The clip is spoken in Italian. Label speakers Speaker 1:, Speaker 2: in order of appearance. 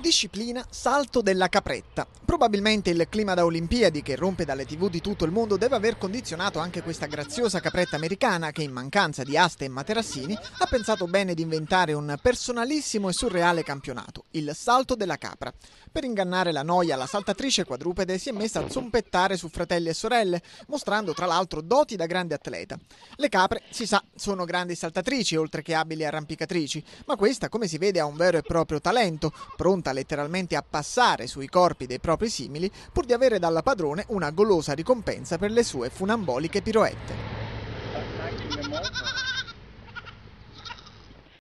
Speaker 1: Disciplina salto della capretta. Probabilmente il clima da Olimpiadi che rompe dalle tv di tutto il mondo deve aver condizionato anche questa graziosa capretta americana che in mancanza di aste e materassini ha pensato bene di inventare un personalissimo e surreale campionato, il salto della capra. Per ingannare la noia la saltatrice quadrupede si è messa a zompettare su fratelli e sorelle, mostrando tra l'altro doti da grande atleta. Le capre, si sa, sono grandi saltatrici oltre che abili arrampicatrici, ma questa come si vede ha un vero e proprio talento, pronta pronta letteralmente a passare sui corpi dei propri simili pur di avere dalla padrone una golosa ricompensa per le sue funamboliche piroette.